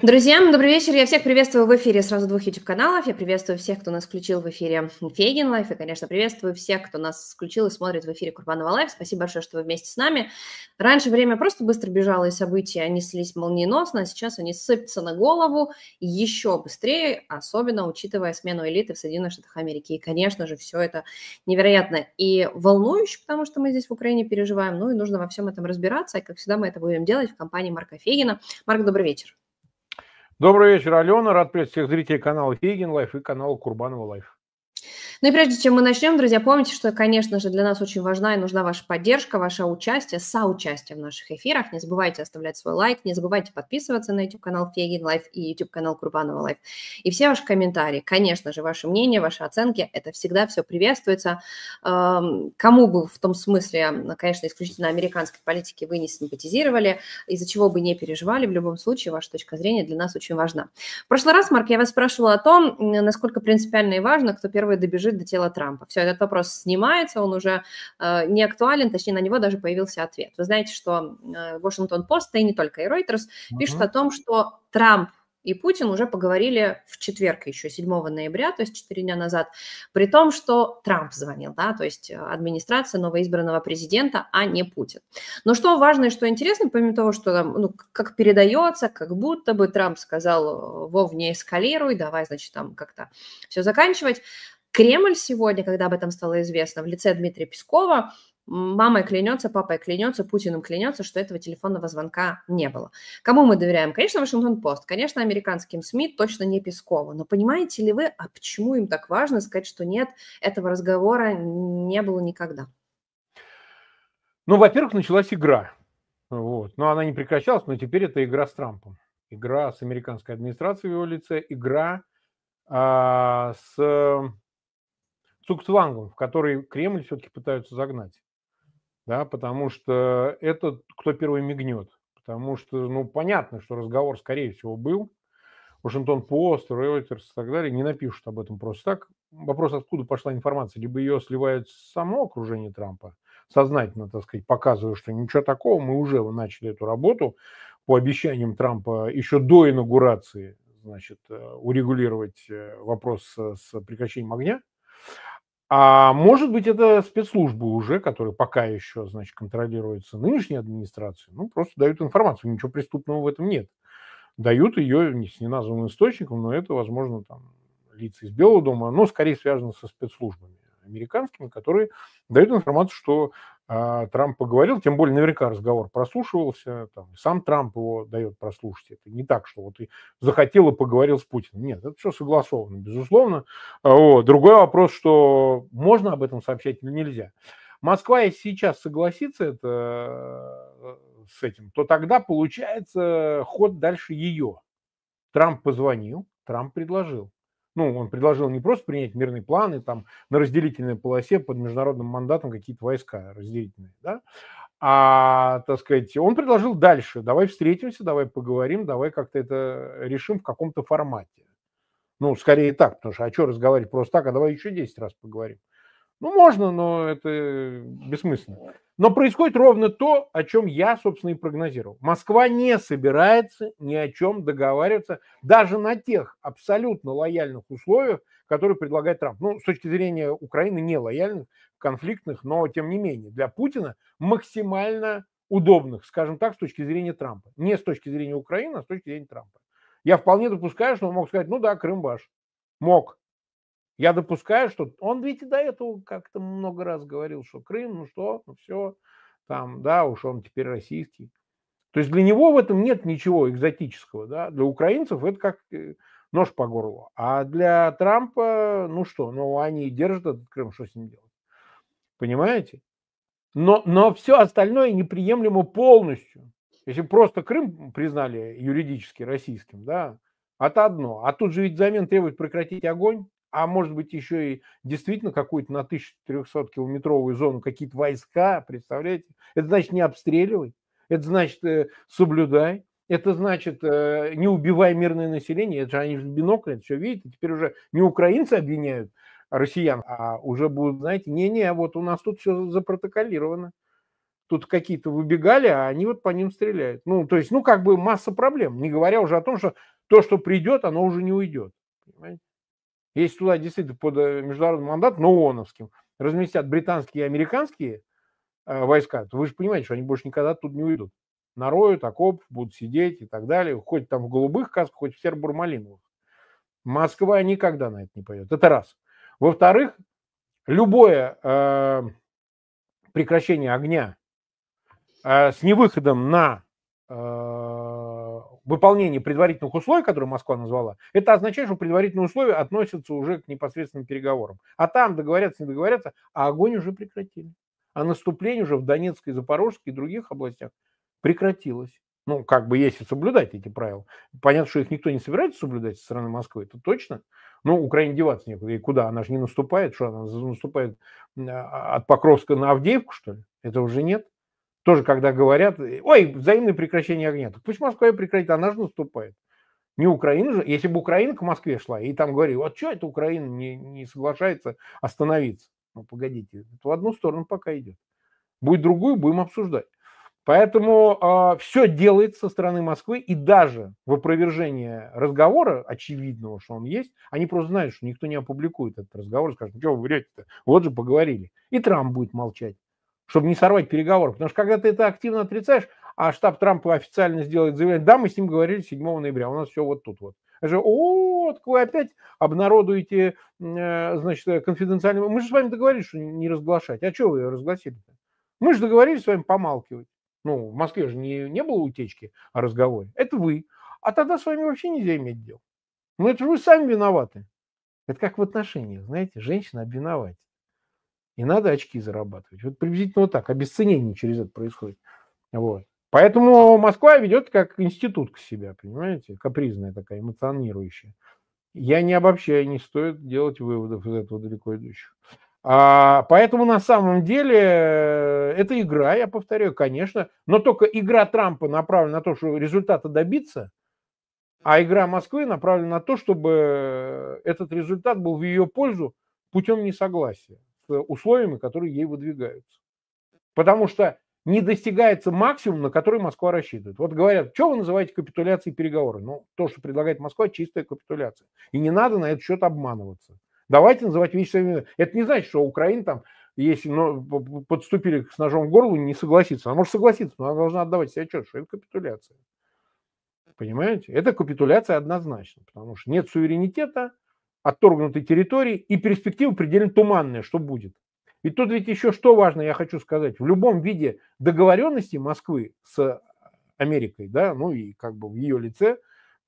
Друзья, ну, добрый вечер. Я всех приветствую в эфире сразу двух YouTube-каналов. Я приветствую всех, кто нас включил в эфире Фейгин Лайф. И, конечно, приветствую всех, кто нас включил и смотрит в эфире Курбанова Лайф. Спасибо большое, что вы вместе с нами. Раньше время просто быстро бежало, и события, они слились молниеносно, а сейчас они сыпятся на голову еще быстрее, особенно учитывая смену элиты в Соединенных Штатах Америки. И, конечно же, все это невероятно и волнующе, потому что мы здесь в Украине переживаем. Ну и нужно во всем этом разбираться. И, как всегда, мы это будем делать в компании Марка Фейгина. Марк, добрый вечер. Добрый вечер, Алена. Рад приветствовать всех зрителей канала Фейген Лайф и канала Курбанова Лайф. Ну и прежде чем мы начнем, друзья, помните, что, конечно же, для нас очень важна и нужна ваша поддержка, ваше участие, соучастие в наших эфирах. Не забывайте оставлять свой лайк, не забывайте подписываться на YouTube-канал Фегин Лайф и YouTube-канал Курбанова Лайф. И все ваши комментарии, конечно же, ваше мнение, ваши оценки, это всегда все приветствуется. Эм, кому бы в том смысле, конечно, исключительно американской политики вы не симпатизировали, из-за чего бы не переживали, в любом случае, ваша точка зрения для нас очень важна. В прошлый раз, Марк, я вас спрашивала о том, насколько принципиально и важно, кто первый добежит бежит до тела Трампа. Все, этот вопрос снимается, он уже э, не актуален, точнее, на него даже появился ответ. Вы знаете, что Вашингтон э, Пост, и не только, и Reuters, uh-huh. пишут о том, что Трамп и Путин уже поговорили в четверг еще, 7 ноября, то есть 4 дня назад, при том, что Трамп звонил, да, то есть э, администрация новоизбранного президента, а не Путин. Но что важно и что интересно, помимо того, что там, ну, как передается, как будто бы Трамп сказал, Вов, не эскалируй, давай, значит, там как-то все заканчивать, Кремль сегодня, когда об этом стало известно, в лице Дмитрия Пескова мамой клянется, папой клянется, Путиным клянется, что этого телефонного звонка не было. Кому мы доверяем? Конечно, Вашингтон-Пост, конечно, американским СМИ, точно не Пескову. Но понимаете ли вы, а почему им так важно сказать, что нет, этого разговора не было никогда? Ну, во-первых, началась игра. Вот. Но ну, она не прекращалась, но теперь это игра с Трампом. Игра с американской администрацией в его лице, игра а, с цукцвангом, в который Кремль все-таки пытаются загнать. Да, потому что это кто первый мигнет. Потому что, ну, понятно, что разговор, скорее всего, был. Вашингтон Пост, Reuters и так далее не напишут об этом просто так. Вопрос, откуда пошла информация. Либо ее сливает само окружение Трампа, сознательно, так сказать, показывая, что ничего такого, мы уже начали эту работу по обещаниям Трампа еще до инаугурации значит, э, урегулировать э, вопрос с прекращением огня. А может быть, это спецслужбы уже, которые пока еще, значит, контролируются нынешней администрацией, ну, просто дают информацию, ничего преступного в этом нет. Дают ее с неназванным источником, но это, возможно, там, лица из Белого дома, но скорее связано со спецслужбами американскими, которые дают информацию, что а Трамп поговорил, тем более наверняка разговор прослушивался, там, сам Трамп его дает прослушать. Это не так, что вот и захотел и поговорил с Путиным. Нет, это все согласовано, безусловно. А вот. Другой вопрос, что можно об этом сообщать или нельзя. Москва, если сейчас согласится это, э, с этим, то тогда получается ход дальше ее. Трамп позвонил, Трамп предложил. Ну, он предложил не просто принять мирные планы там на разделительной полосе под международным мандатом какие-то войска разделительные, да, а, так сказать, он предложил дальше, давай встретимся, давай поговорим, давай как-то это решим в каком-то формате. Ну, скорее так, потому что а что разговаривать просто так, а давай еще 10 раз поговорим. Ну, можно, но это бессмысленно. Но происходит ровно то, о чем я, собственно, и прогнозировал. Москва не собирается ни о чем договариваться, даже на тех абсолютно лояльных условиях, которые предлагает Трамп. Ну, с точки зрения Украины, не лояльных, конфликтных, но, тем не менее, для Путина максимально удобных, скажем так, с точки зрения Трампа. Не с точки зрения Украины, а с точки зрения Трампа. Я вполне допускаю, что он мог сказать, ну да, Крым ваш. Мог. Я допускаю, что он ведь и до этого как-то много раз говорил, что Крым, ну что, ну все, там, да, уж он теперь российский. То есть для него в этом нет ничего экзотического, да, для украинцев это как э, нож по горлу. А для Трампа, ну что, ну они держат этот Крым, что с ним делать? Понимаете? Но, но все остальное неприемлемо полностью. Если просто Крым признали юридически российским, да, это одно. А тут же ведь взамен требует прекратить огонь а может быть еще и действительно какую-то на 1300-километровую зону какие-то войска, представляете? Это значит не обстреливай, это значит э, соблюдай, это значит э, не убивай мирное население, это же они в бинокль это все видят, теперь уже не украинцы обвиняют россиян, а уже будут, знаете, не-не, вот у нас тут все запротоколировано. Тут какие-то выбегали, а они вот по ним стреляют. Ну, то есть, ну, как бы масса проблем, не говоря уже о том, что то, что придет, оно уже не уйдет. Понимаете? Если туда действительно под э, международный мандат, но ООНовским, разместят британские и американские э, войска, то вы же понимаете, что они больше никогда тут не уйдут. Нароют, окоп, будут сидеть и так далее. Хоть там в голубых касках, хоть в серо-бурмалиновых. Москва никогда на это не пойдет. Это раз. Во-вторых, любое э, прекращение огня э, с невыходом на э, выполнение предварительных условий, которые Москва назвала, это означает, что предварительные условия относятся уже к непосредственным переговорам. А там договорятся, не договорятся, а огонь уже прекратили. А наступление уже в Донецкой, Запорожской и других областях прекратилось. Ну, как бы если соблюдать эти правила. Понятно, что их никто не собирается соблюдать со стороны Москвы, это точно. Но ну, Украине деваться некуда. И куда? Она же не наступает. Что она наступает а, от Покровска на Авдеевку, что ли? Это уже нет тоже, когда говорят, ой, взаимное прекращение огня. Так пусть Москва и прекратит, она же наступает. Не Украина же, если бы Украина к Москве шла, и там говорила, вот что это Украина не, не соглашается остановиться. Ну, погодите, в одну сторону пока идет. Будет другую, будем обсуждать. Поэтому э, а, все делается со стороны Москвы, и даже в опровержение разговора, очевидного, что он есть, они просто знают, что никто не опубликует этот разговор, скажут, что вы врете-то, вот же поговорили. И Трамп будет молчать чтобы не сорвать переговоры. Потому что когда ты это активно отрицаешь, а штаб Трампа официально сделает заявление, да, мы с ним говорили 7 ноября, у нас все вот тут вот. Это же, о, так вы опять обнародуете, э, значит, конфиденциальный... Мы же с вами договорились, что не разглашать. А что вы ее разгласили-то? Мы же договорились с вами помалкивать. Ну, в Москве же не, не было утечки о разговоре. Это вы. А тогда с вами вообще нельзя иметь дело, Ну, это же вы сами виноваты. Это как в отношениях, знаете, женщина обвиновать. Не надо очки зарабатывать. Вот приблизительно вот так. Обесценение через это происходит. Вот. Поэтому Москва ведет как институт к себя, понимаете? Капризная такая, эмоционирующая. Я не обобщаю, не стоит делать выводов из этого далеко идущих. А, поэтому на самом деле э, это игра, я повторяю, конечно. Но только игра Трампа направлена на то, чтобы результата добиться, а игра Москвы направлена на то, чтобы э, этот результат был в ее пользу путем несогласия. Э, условиями, которые ей выдвигаются. Потому что не достигается максимум, на который Москва рассчитывает. Вот говорят, что вы называете капитуляцией переговоры? Ну, то, что предлагает Москва, чистая капитуляция. И не надо на этот счет обманываться. Давайте называть вещи своими. Это не значит, что Украина там, если ну, подступили с ножом к горлу, не согласится. Она может согласиться, но она должна отдавать себе отчет, что это капитуляция. Понимаете? Это капитуляция однозначно, потому что нет суверенитета, отторгнутой территории, и перспективы предельно туманные, что будет. И тут ведь еще что важно, я хочу сказать, в любом виде договоренности Москвы с э, Америкой, да, ну и как бы в ее лице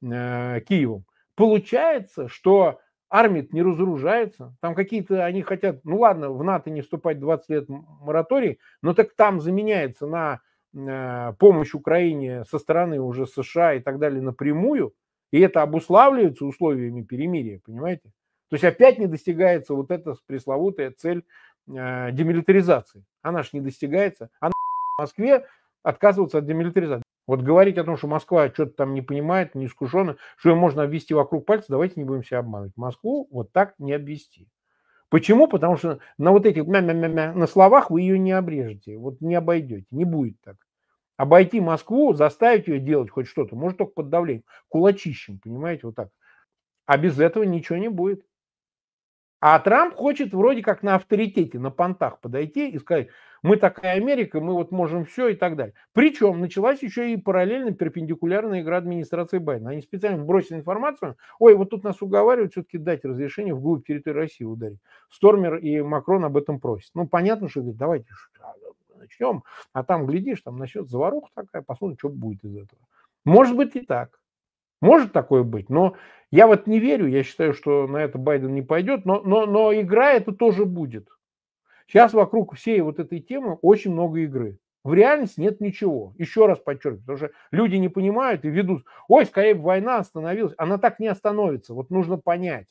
э, Киевом, получается, что армия не разоружается, там какие-то они хотят, ну ладно, в НАТО не вступать 20 лет мораторий, но так там заменяется на э, помощь Украине со стороны уже США и так далее напрямую – и это обуславливается условиями перемирия, понимаете? То есть опять не достигается вот эта пресловутая цель э, демилитаризации. Она же не достигается. Она в Москве отказывается от демилитаризации. Вот говорить о том, что Москва что-то там не понимает, не искушена, что ее можно обвести вокруг пальца, давайте не будем себя обманывать. Москву вот так не обвести. Почему? Потому что на вот этих мя -мя -мя -мя, на словах вы ее не обрежете, вот не обойдете, не будет так обойти Москву, заставить ее делать хоть что-то, может только под давлением, кулачищем, понимаете, вот так. А без этого ничего не будет. А Трамп хочет вроде как на авторитете, на понтах подойти и сказать, мы такая Америка, мы вот можем все и так далее. Причем началась еще и параллельно перпендикулярная игра администрации Байдена. Они специально бросили информацию, ой, вот тут нас уговаривают все-таки дать разрешение вглубь территории России ударить. Стормер и Макрон об этом просят. Ну, понятно, что говорит, давайте, начнем, а там, глядишь, там насчет заваруха такая, посмотрим, что будет из этого. Может быть и так. Может такое быть, но я вот не верю, я считаю, что на это Байден не пойдет, но, но, но игра это тоже будет. Сейчас вокруг всей вот этой темы очень много игры. В реальности нет ничего. Еще раз подчеркиваю, потому что люди не понимают и ведут, ой, скорее бы война остановилась. Она так не остановится. Вот нужно понять,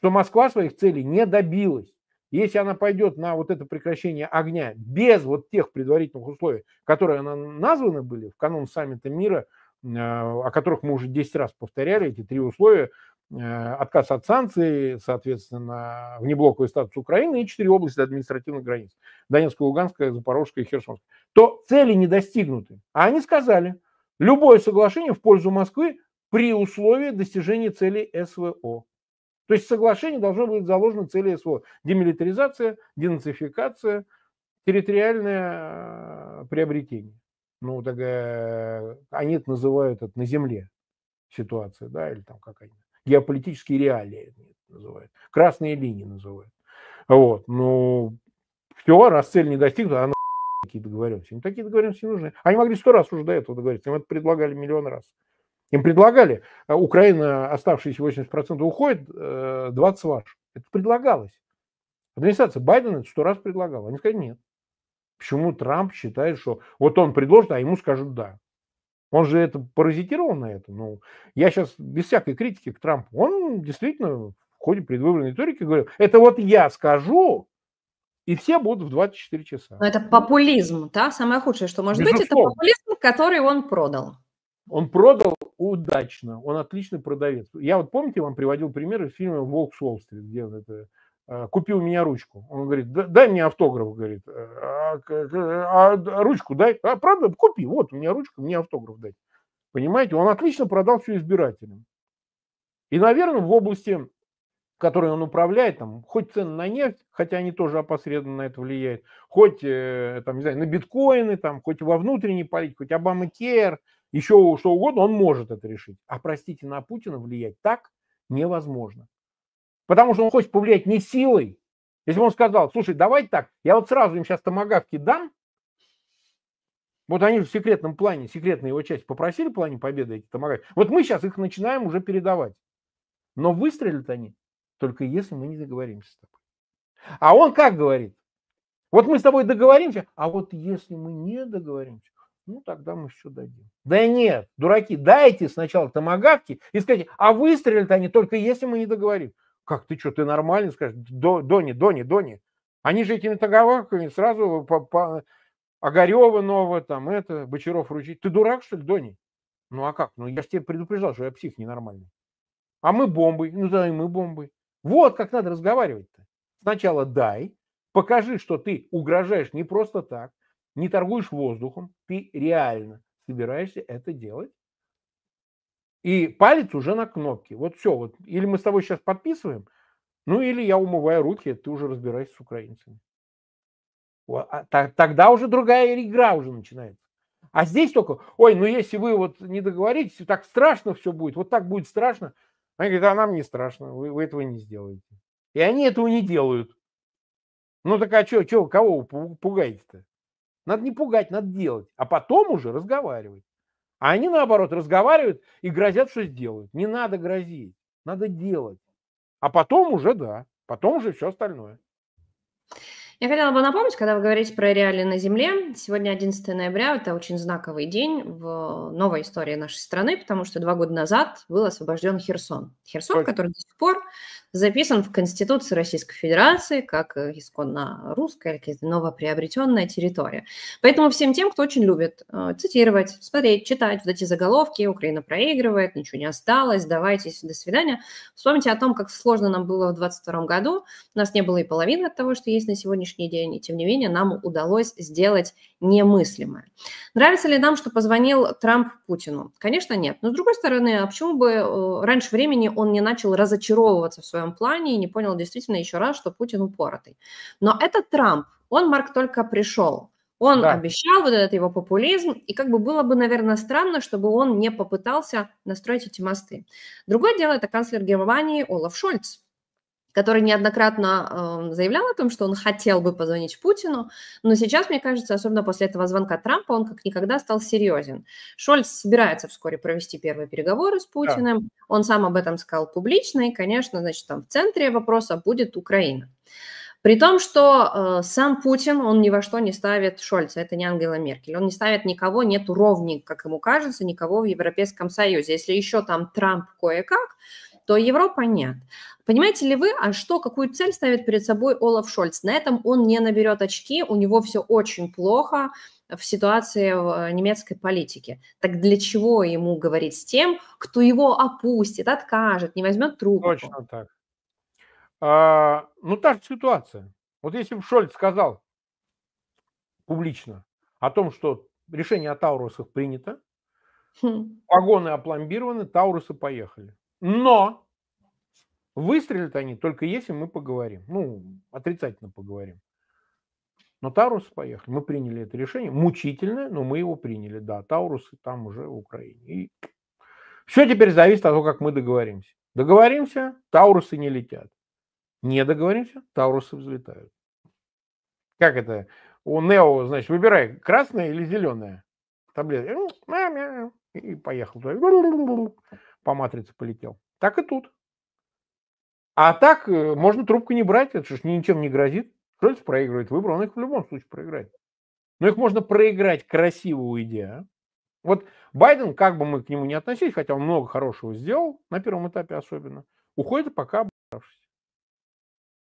что Москва своих целей не добилась. Если она пойдет на вот это прекращение огня без вот тех предварительных условий, которые она названы были в канун саммита мира, э, о которых мы уже 10 раз повторяли, эти три условия, э, отказ от санкций, соответственно, внеблоковый статус Украины и четыре области административных границ. Донецкая, Луганская, Запорожская и Херсонская. То цели не достигнуты. А они сказали, любое соглашение в пользу Москвы при условии достижения целей СВО. То есть в соглашении должно быть заложено цели СВО. Демилитаризация, денацификация, территориальное а, приобретение. Ну, такая, они это называют это на земле ситуация, да, или там как они, геополитические реалии называют, красные линии называют. Вот, ну, все, раз цель не достигнута, она такие договоренности. Им такие договоренности не нужны. Они могли сто раз уже до этого договориться, им это предлагали миллион раз. Им предлагали, э, Украина, оставшиеся 80% уходит, 20 э, ваш. Это предлагалось. Администрация Байдена это сто раз предлагала. Они сказали нет. Почему Трамп считает, что вот он предложит, а ему скажут да. Он же это паразитировал на это. Ну, я сейчас без всякой критики к Трампу. Он действительно в ходе предвыборной риторики говорил, это вот я скажу, и все будут в 24 часа. Но это популизм, да? Самое худшее, что может Безусловно. быть, это популизм, который он продал. Он продал удачно, он отличный продавец. Я вот, помните, вам приводил пример из фильма «Волк с Уолл-стрит», где это э, купил у меня ручку. Он говорит, дай мне автограф, говорит, а, а, а ручку дай. А, правда, купи, вот у меня ручка, мне автограф дай. Понимаете, он отлично продал все избирателям. И, наверное, в области, которой он управляет, там, хоть цены на нефть, хотя они тоже опосредованно на это влияют, хоть, э, там, не знаю, на биткоины, там, хоть во внутренней политике, хоть Обама Кер – еще что угодно, он может это решить. А, простите, на Путина влиять так невозможно. Потому что он хочет повлиять не силой. Если бы он сказал, слушай, давай так, я вот сразу им сейчас томогавки дам, вот они же в секретном плане, секретная его часть попросили в плане победы эти томогавки. Вот мы сейчас их начинаем уже передавать. Но выстрелят они только если мы не договоримся с тобой. А он как говорит? Вот мы с тобой договоримся, а вот если мы не договоримся, ну тогда мы все дадим. Да нет, дураки, дайте сначала томагавки и скажите, а выстрелят они только если мы не договорим. Как ты что, ты нормально скажешь? До, Дони, Дони, Дони. Они же этими томагавками сразу по, по Огарева нового, там это, Бочаров ручить. Ты дурак, что ли, Дони? Ну а как? Ну я же тебе предупреждал, что я псих ненормальный. А мы бомбы. Ну да, и мы бомбы. Вот как надо разговаривать-то. Сначала дай, покажи, что ты угрожаешь не просто так, не торгуешь воздухом, ты реально собираешься это делать. И палец уже на кнопке. Вот все. Вот. Или мы с тобой сейчас подписываем, ну или я умываю руки, ты уже разбираешься с украинцами. Вот. А, тогда уже другая игра уже начинается. А здесь только, ой, ну если вы вот не договоритесь, так страшно все будет, вот так будет страшно. Они говорят, а нам не страшно, вы, вы этого не сделаете. И они этого не делают. Ну так а что, кого вы пугаете-то? Надо не пугать, надо делать. А потом уже разговаривать. А они, наоборот, разговаривают и грозят, что сделают. Не надо грозить, надо делать. А потом уже, да, потом уже все остальное. Я хотела бы напомнить, когда вы говорите про реалии на Земле, сегодня 11 ноября, это очень знаковый день в новой истории нашей страны, потому что два года назад был освобожден Херсон. Херсон, Ой. который до сих пор записан в Конституции Российской Федерации как э, исконно русская или новоприобретенная территория. Поэтому всем тем, кто очень любит э, цитировать, смотреть, читать вот эти заголовки «Украина проигрывает», «Ничего не осталось», «Давайте, до свидания», вспомните о том, как сложно нам было в 2022 году. У нас не было и половины от того, что есть на сегодняшний день, и тем не менее нам удалось сделать немыслимое. Нравится ли нам, что позвонил Трамп Путину? Конечно, нет. Но, с другой стороны, а почему бы э, раньше времени он не начал разочаровываться в своем плане и не понял действительно еще раз, что Путин упоротый? Но этот Трамп. Он, Марк, только пришел. Он да. обещал вот этот его популизм, и как бы было бы, наверное, странно, чтобы он не попытался настроить эти мосты. Другое дело это канцлер Германии Олаф Шольц, который неоднократно э, заявлял о том, что он хотел бы позвонить Путину, но сейчас, мне кажется, особенно после этого звонка Трампа, он как никогда стал серьезен. Шольц собирается вскоре провести первые переговоры с Путиным, да. он сам об этом сказал публично, и, конечно, значит, там в центре вопроса будет Украина. При том, что э, сам Путин, он ни во что не ставит Шольца, это не Ангела Меркель, он не ставит никого, нет ровни, как ему кажется, никого в Европейском Союзе. Если еще там Трамп кое-как, то Европа нет. Понимаете ли вы, а что, какую цель ставит перед собой Олаф Шольц? На этом он не наберет очки, у него все очень плохо в ситуации в э, немецкой политике. Так для чего ему говорить с тем, кто его опустит, откажет, не возьмет трубку? Точно так. А, ну, та же ситуация. Вот если бы Шольц сказал публично о том, что решение о Таурусах принято, вагоны хм. опломбированы, Таурусы поехали. Но выстрелят они только если мы поговорим. Ну, отрицательно поговорим. Но Таурусы поехали. Мы приняли это решение. Мучительное, но мы его приняли. Да, Таурусы там уже в Украине. И все теперь зависит от того, как мы договоримся. Договоримся, Таурусы не летят. Не договоримся, Таурусы взлетают. Как это? У Нео, значит, выбирай, красное или зеленое таблетка. Ну, и поехал туда по матрице полетел. Так и тут. А так э, можно трубку не брать, это же ничем не грозит. Шольц проигрывает выборы, он их в любом случае проиграет. Но их можно проиграть красиво уйдя. Вот Байден, как бы мы к нему не относились, хотя он много хорошего сделал, на первом этапе особенно, уходит пока обравшись.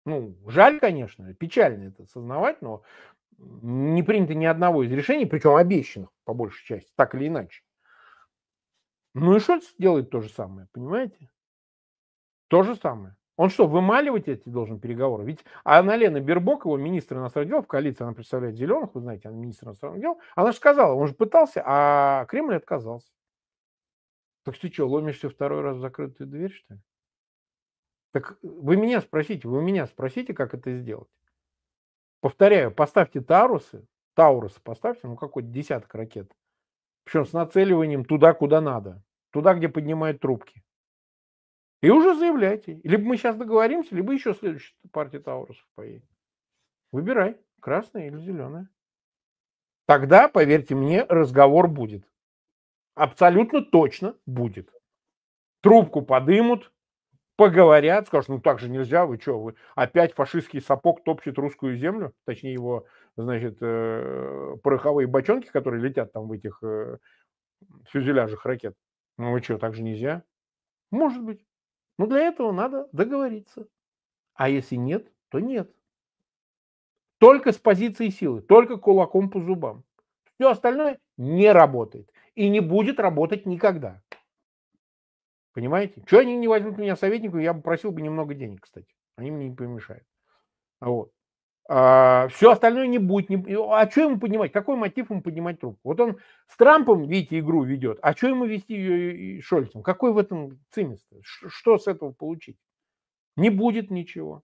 Ну, жаль, конечно, печально это осознавать, но не принято ни одного из решений, причем обещанных, по большей части, так или иначе. Ну и Шольц делает то же самое, понимаете? То же самое. Он что, вымаливать эти должен переговоры? Ведь Анна Лена Бербок, его министр иностранных дел, в коалиции она представляет зеленых, вы знаете, она министр иностранных дел, она же сказала, он же пытался, а Кремль отказался. Так ты что, ломишься второй раз в закрытую дверь, что ли? Так э, вы меня спросите, вы меня спросите, как это сделать. Повторяю, поставьте Таурусы, Таурусы поставьте, ну какой-то десяток ракет. Причем с нацеливанием туда, куда надо туда, где поднимают трубки. И уже заявляйте. Либо мы сейчас договоримся, либо еще следующая партия Таурусов поедет. Выбирай, красная или зеленая. Тогда, поверьте мне, разговор будет. Абсолютно точно будет. Трубку подымут, поговорят, скажут, ну так же нельзя, вы что, вы опять фашистский сапог топчет русскую землю, точнее его, значит, э, пороховые бочонки, которые летят там в этих э, фюзеляжах ракет. Ну вы что, так же нельзя? Может быть. Но для этого надо договориться. А если нет, то нет. Только с позиции силы, только кулаком по зубам. Все остальное не работает. И не будет работать никогда. Понимаете? Что они не возьмут меня советнику, я бы просил бы немного денег, кстати. Они мне не помешают. Вот. А, все остальное не будет. Не, а что ему поднимать? Какой мотив ему поднимать трубку? Вот он с Трампом, видите, игру ведет. А что ему вести ее и Шольцем? Какой в этом цимис? Что с этого получить? Не будет ничего.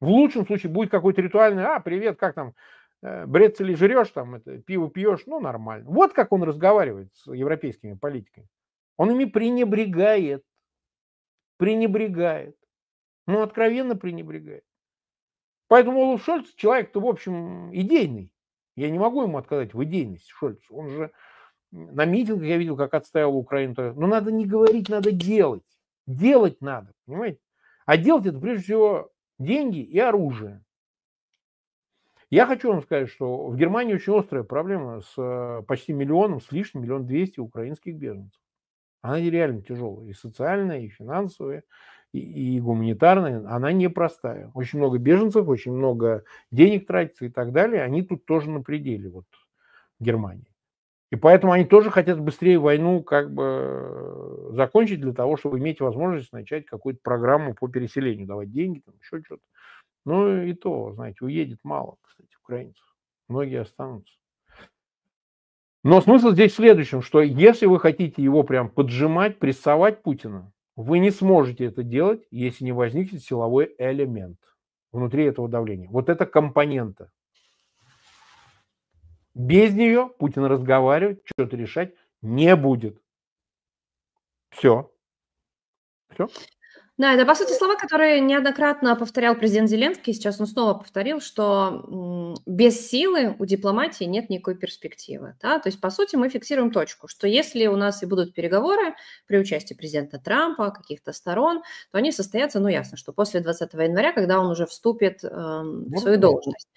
В лучшем случае будет какой-то ритуальный, а, привет, как там, э, брецели жрешь, там, это, пиво пьешь, ну, нормально. Вот как он разговаривает с европейскими политиками. Он ими пренебрегает. Пренебрегает. Ну, откровенно пренебрегает. Поэтому Олаф Шольц человек-то, в общем, идейный. Я не могу ему отказать в идейности Шольц. Он же на митингах я видел, как отстаивал Украину. Но надо не говорить, надо делать. Делать надо, понимаете? А делать это прежде всего деньги и оружие. Я хочу вам сказать, что в Германии очень острая проблема с э, почти миллионом, с лишним, миллион двести украинских беженцев. Она реально тяжелая, и социальная, и финансовая, и, и гуманитарная. Она непростая. Очень много беженцев, очень много денег тратится и так далее. Они тут тоже на пределе, вот, Германии. И поэтому они тоже хотят быстрее войну как бы закончить для того, чтобы иметь возможность начать какую-то программу по переселению, давать деньги, там еще что-то. Ну и то, знаете, уедет мало, кстати, украинцев. Многие останутся. Но смысл здесь в следующем, что если вы хотите его прям поджимать, прессовать Путина, вы не сможете это делать, если не возникнет силовой элемент внутри этого давления. Вот это компонента. Без нее Путин разговаривать, что-то решать не будет. Все. Все. Да, это, по сути, слова, которые неоднократно повторял президент Зеленский, сейчас он снова повторил, что без силы у дипломатии нет никакой перспективы. Да? То есть, по сути, мы фиксируем точку, что если у нас и будут переговоры при участии президента Трампа, каких-то сторон, то они состоятся, ну, ясно, что после 20 января, когда он уже вступит э, в ну свою должность.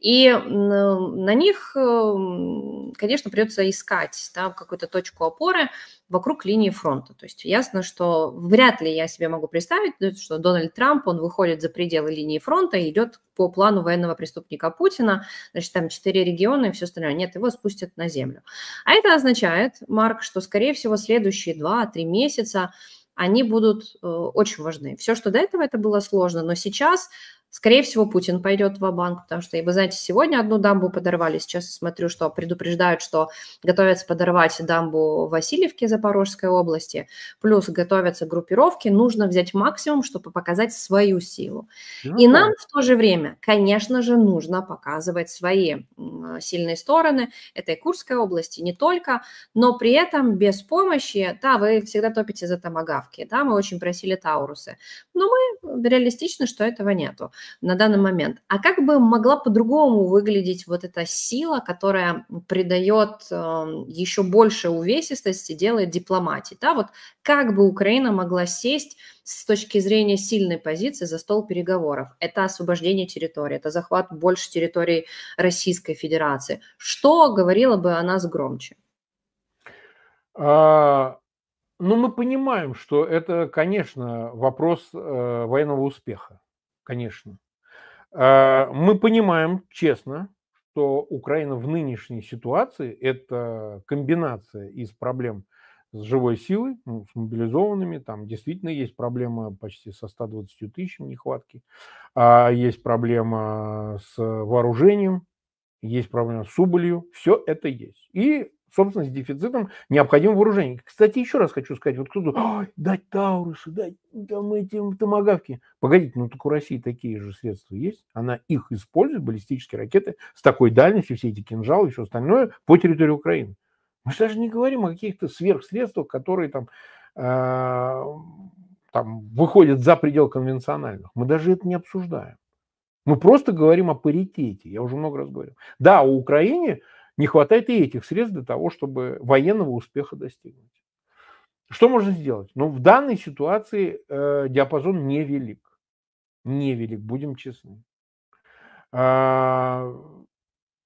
И э, на них, э, конечно, придется искать да, какую-то точку опоры, вокруг линии фронта. То есть ясно, что вряд ли я себе могу представить, что Дональд Трамп, он выходит за пределы линии фронта и идет по плану военного преступника Путина, значит, там четыре региона и все остальное. Нет, его спустят на землю. А это означает, Марк, что, скорее всего, следующие два-три месяца они будут э, очень важны. Все, что до этого это было сложно, но сейчас Скорее всего, Путин пойдет в банк потому что, и вы знаете, сегодня одну дамбу подорвали. Сейчас я смотрю, что предупреждают, что готовятся подорвать дамбу Васильевки Запорожской области. Плюс готовятся группировки. Нужно взять максимум, чтобы показать свою силу. Ну, и нам в то же время, конечно же, нужно показывать свои сильные стороны этой Курской области, не только, но при этом без помощи, да, вы всегда топите за томогавки, да, мы очень просили Таурусы, но мы реалистичны, что этого нету на данный момент. А как бы могла по-другому выглядеть вот эта сила, которая придает эм, еще больше увесистости, делает дипломатии? Да, вот как бы Украина могла сесть с точки зрения сильной позиции за стол переговоров. Это освобождение территории, это захват больше территории Российской Федерации. Что говорила бы о нас громче? А, ну, мы понимаем, что это, конечно, вопрос э, военного успеха конечно. А, мы понимаем честно, что Украина в нынешней ситуации – это комбинация из проблем с живой силой, ну, с мобилизованными, там действительно есть проблема почти со 120 тысячами нехватки, а есть проблема с вооружением, есть проблема с убылью, все это есть. И собственно, с дефицитом необходимого вооружения. Кстати, еще раз хочу сказать, вот кто-то, дать Таурусы, дать там эти томогавки. Погодите, ну так у России такие же средства есть, она их использует, баллистические ракеты с такой дальностью, все эти кинжалы и все остальное по территории Украины. Мы же даже не говорим о каких-то сверхсредствах, которые там, э, там выходят за предел конвенциональных. Мы даже это не обсуждаем. Мы просто говорим о паритете. Я уже много раз говорил. Да, у Украины не хватает и этих средств для того, чтобы военного успеха достигнуть. Что можно сделать? Ну, в данной ситуации э, диапазон невелик. Невелик, будем честны. А,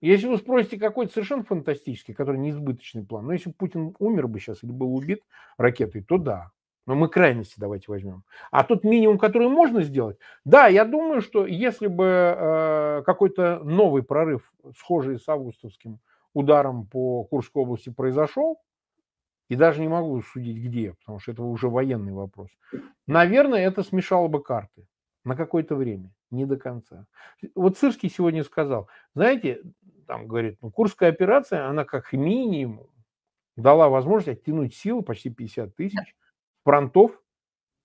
если вы спросите, какой-то совершенно фантастический, который неизбыточный план, но ну, если Путин умер бы сейчас или был убит ракетой, то да, но мы крайности давайте возьмем. А тот минимум, который можно сделать, да, я думаю, что если бы э, какой-то новый прорыв, схожий с августовским, ударом по Курской области произошел, и даже не могу судить где, потому что это уже военный вопрос, наверное, это смешало бы карты на какое-то время, не до конца. Вот Сырский сегодня сказал, знаете, там говорит, ну, Курская операция, она как минимум дала возможность оттянуть силы почти 50 тысяч фронтов,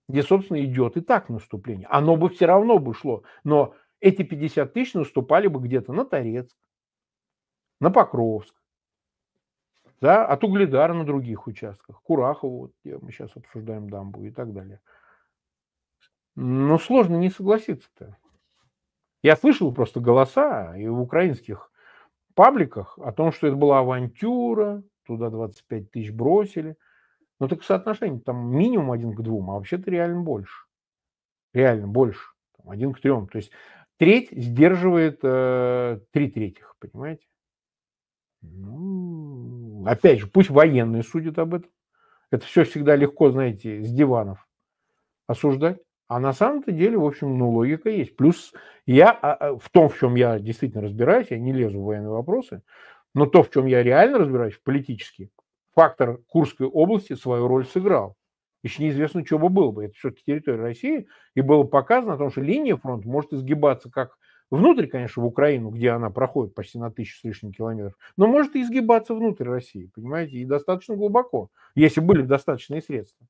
где, собственно, идет и так наступление. Оно бы все равно бы шло, но эти 50 тысяч наступали бы где-то на Торецк, на Покровск, да, от Угледара на других участках, Курахову, вот, где мы сейчас обсуждаем дамбу и так далее. Но сложно не согласиться-то. Я слышал просто голоса и в украинских пабликах о том, что это была авантюра, туда 25 тысяч бросили. Но ну, так соотношение там минимум один к двум, а вообще-то реально больше. Реально больше. один к трем. То есть треть сдерживает э, три третьих, понимаете? Ну, опять же, пусть военные судят об этом. Это все всегда легко, знаете, с диванов осуждать. А на самом-то деле, в общем, ну, логика есть. Плюс я а, а, в том, в чем я действительно разбираюсь, я не лезу в военные вопросы, но то, в чем я реально разбираюсь, в политически, фактор Курской области свою роль сыграл. Еще неизвестно, что бы было бы. Это все-таки территория России. И было показано о том, что линия фронта может изгибаться как Внутрь, конечно, в Украину, где она проходит почти на тысячу с лишним километров, но может и изгибаться внутрь России, понимаете, и достаточно глубоко, если были достаточные средства.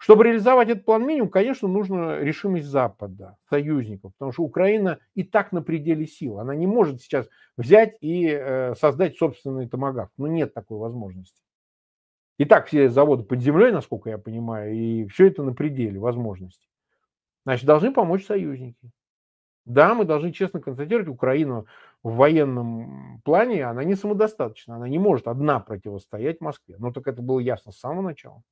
Чтобы реализовать этот план минимум, конечно, нужна решимость Запада, союзников, потому что Украина и так на пределе сил. Она не может сейчас взять и э, создать собственный томогав. Ну, нет такой возможности. И так все заводы под землей, насколько я понимаю, и все это на пределе возможностей. Значит, должны помочь союзники. Да, мы должны честно констатировать, Украина в военном плане, она не самодостаточна, она не может одна противостоять Москве. Но ну, так это было ясно с самого начала.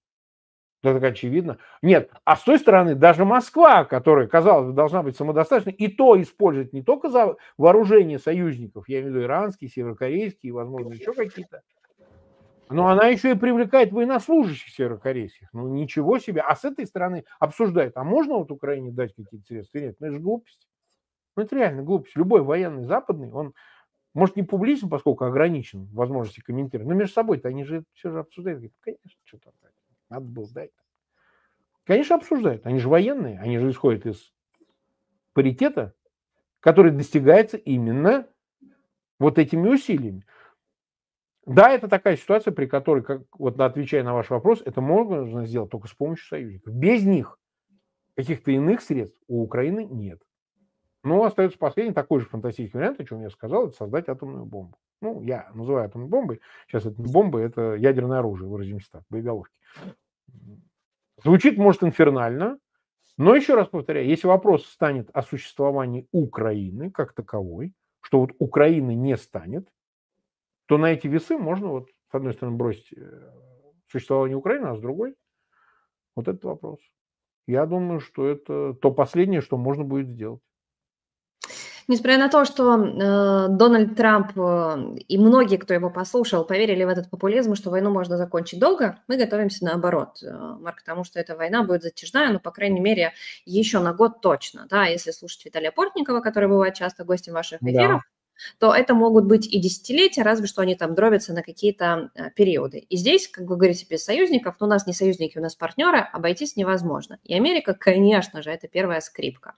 Это так очевидно. Нет, а с той стороны даже Москва, которая, казалось бы, должна быть самодостаточной, и то использует не только за вооружение союзников, я имею в виду иранские, северокорейские, возможно, еще какие-то, но она еще и привлекает военнослужащих северокорейских. Ну, ничего себе. А с этой стороны обсуждает, а можно вот Украине дать какие-то средства? Нет, ну, это же глупость. Ну, это реально глупость. Любой военный западный, он, может, не публично, поскольку ограничен возможности комментировать, но между собой-то они же все же обсуждают. Говорят, «Ну, конечно, что там, надо было сдать. Конечно, обсуждают. Они же военные, они же исходят из паритета, который достигается именно вот этими усилиями. Да, это такая ситуация, при которой, как, вот отвечая на ваш вопрос, это можно сделать только с помощью союзников. Без них каких-то иных средств у Украины нет. Но ну, остается последний, такой же фантастический вариант, о чем я сказал, это создать атомную бомбу. Ну, я называю атомной бомбой. Сейчас это не бомба, это ядерное оружие, выразимся так, боеголовки. Звучит, может, инфернально, но еще раз повторяю, если вопрос станет о существовании Украины как таковой, что вот Украины не станет, то на эти весы можно вот с одной стороны бросить э, существование Украины, а с другой вот этот вопрос. Я думаю, что это то последнее, что можно будет сделать. Несмотря на то, что э, Дональд Трамп э, и многие, кто его послушал, поверили в этот популизм, что войну можно закончить долго, мы готовимся наоборот, э, Марк, к тому, что эта война будет затяжная, но, ну, по крайней мере, еще на год точно. Да, если слушать Виталия Портникова, который бывает часто гостем ваших эфиров, да то это могут быть и десятилетия, разве что они там дробятся на какие-то э, периоды. И здесь, как вы говорите, без союзников, но у нас не союзники, у нас партнеры, обойтись невозможно. И Америка, конечно же, это первая скрипка.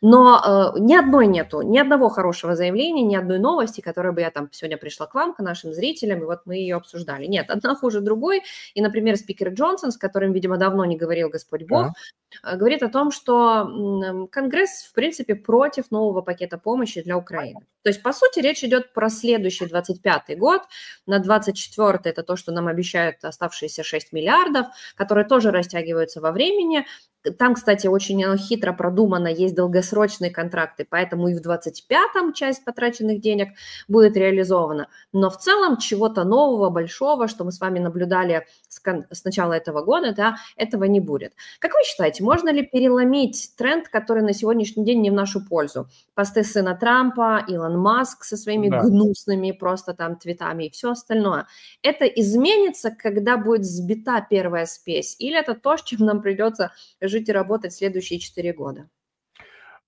Но э, ни одной нету, ни одного хорошего заявления, ни одной новости, которая бы я там сегодня пришла к вам, к нашим зрителям, и вот мы ее обсуждали. Нет, одна хуже другой. И, например, спикер Джонсон, с которым, видимо, давно не говорил Господь Бог, да. Э, говорит о том, что Конгресс, в принципе, против нового пакета помощи для Украины. То есть, по сути, речь идет про следующий 25 год. На 24 это то, что нам обещают оставшиеся 6 миллиардов, которые тоже растягиваются во времени. Там, кстати, очень хитро продумано, есть долгосрочные контракты, поэтому и в 25-м часть потраченных денег будет реализована. Но в целом чего-то нового, большого, что мы с вами наблюдали с, кон- с начала этого года, да, этого не будет. Как вы считаете, можно ли переломить тренд, который на сегодняшний день не в нашу пользу? Посты сына Трампа, Илон Маск со своими да. гнусными просто там твитами и все остальное. Это изменится, когда будет сбита первая спесь? Или это то, с чем нам придется жить и работать следующие 4 года?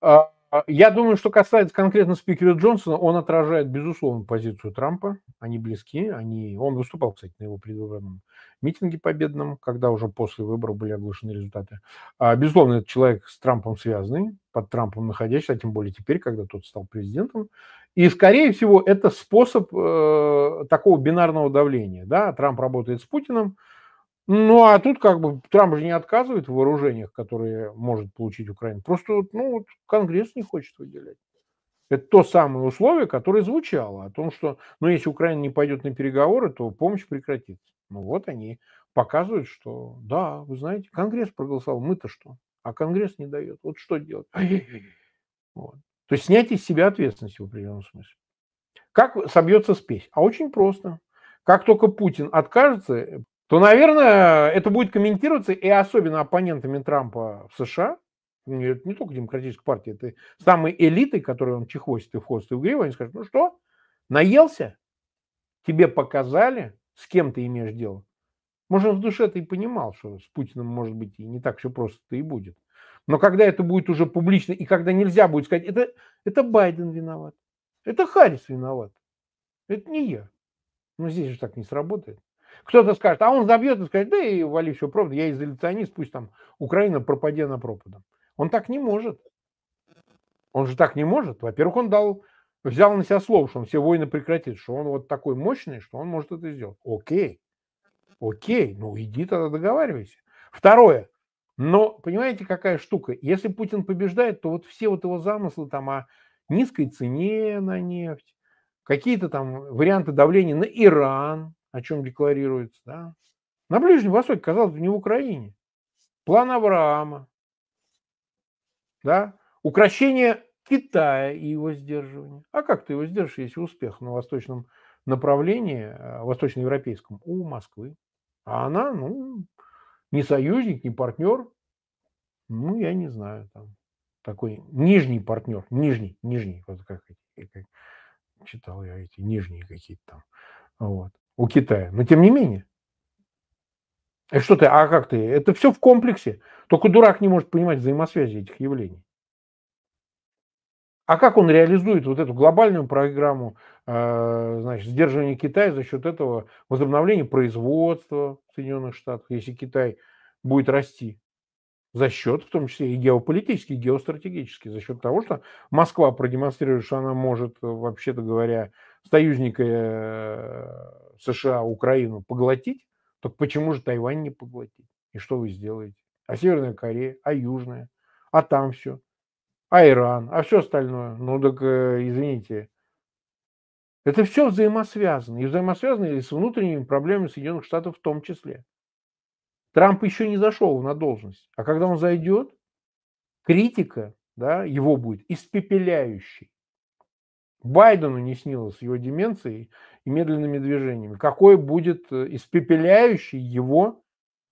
А, а, я думаю, что касается конкретно спикера Джонсона, он отражает, безусловно, позицию Трампа. Они близки. Они... Он выступал, кстати, на его предвыборном митинге победном, когда уже после выборов были оглашены результаты. А, безусловно, этот человек с Трампом связанный, под Трампом находящийся, тем более теперь, когда тот стал президентом. И, скорее всего, это способ э, такого бинарного давления. Да? Трамп работает с Путиным, ну, а тут как бы Трамп же не отказывает в вооружениях, которые может получить Украина. Просто вот, ну, вот Конгресс не хочет выделять. Это то самое условие, которое звучало о том, что, ну, если Украина не пойдет на переговоры, то помощь прекратится. Ну, вот они показывают, что, да, вы знаете, Конгресс проголосовал, мы-то что? А Конгресс не дает. Вот что делать? Вот. То есть снять из себя ответственность в определенном смысле. Как собьется спесь? А очень просто. Как только Путин откажется, то, наверное, это будет комментироваться и особенно оппонентами Трампа в США, это не только демократической партии, это самые элиты, которые он чехвостит и вхост и гриву, они скажут, ну что, наелся? Тебе показали, с кем ты имеешь дело? Может, он в душе ты и понимал, что с Путиным, может быть, и не так все просто-то и будет. Но когда это будет уже публично, и когда нельзя будет сказать, это, это Байден виноват, это Харрис виноват, это не я. Но здесь же так не сработает. Кто-то скажет, а он забьет и скажет, да и вали все правду, я изоляционист, пусть там Украина пропаде на пропадом. Он так не может. Он же так не может. Во-первых, он дал, взял на себя слово, что он все войны прекратит, что он вот такой мощный, что он может это сделать. Окей. Окей, ну иди тогда договаривайся. Второе. Но понимаете, какая штука? Если Путин побеждает, то вот все вот его замыслы там о низкой цене на нефть, какие-то там варианты давления на Иран, о чем декларируется, да? на Ближнем Востоке, казалось бы, не в Украине. План Авраама, да? укращение Китая и его сдерживание. А как ты его сдержишь, если успех на восточном направлении, э, восточноевропейском, у Москвы? А она, ну, не союзник, не партнер, ну, я не знаю, там такой нижний партнер, нижний, нижний, вот как, э, как читал я эти нижние какие-то там. Вот у Китая. Но тем не менее. И что ты, а как ты? Это все в комплексе. Только дурак не может понимать взаимосвязи этих явлений. А как он реализует вот эту глобальную программу э, значит, сдерживания Китая за счет этого возобновления производства в Соединенных Штатах, если Китай будет расти? за счет, в том числе и геополитический, и геостратегический, за счет того, что Москва продемонстрирует, что она может, э, вообще-то говоря, союзника э, США, Украину поглотить, так почему же Тайвань не поглотить? И что вы сделаете? А Северная Корея, а Южная, а там все, а Иран, а все остальное. Ну так, э, извините, это все взаимосвязано. И взаимосвязано и с внутренними проблемами Соединенных Штатов в том числе. Трамп еще не зашел на должность, а когда он зайдет, критика да, его будет испепеляющей. Байдену не снилось его деменцией и медленными движениями. Какой будет э, испепеляющий его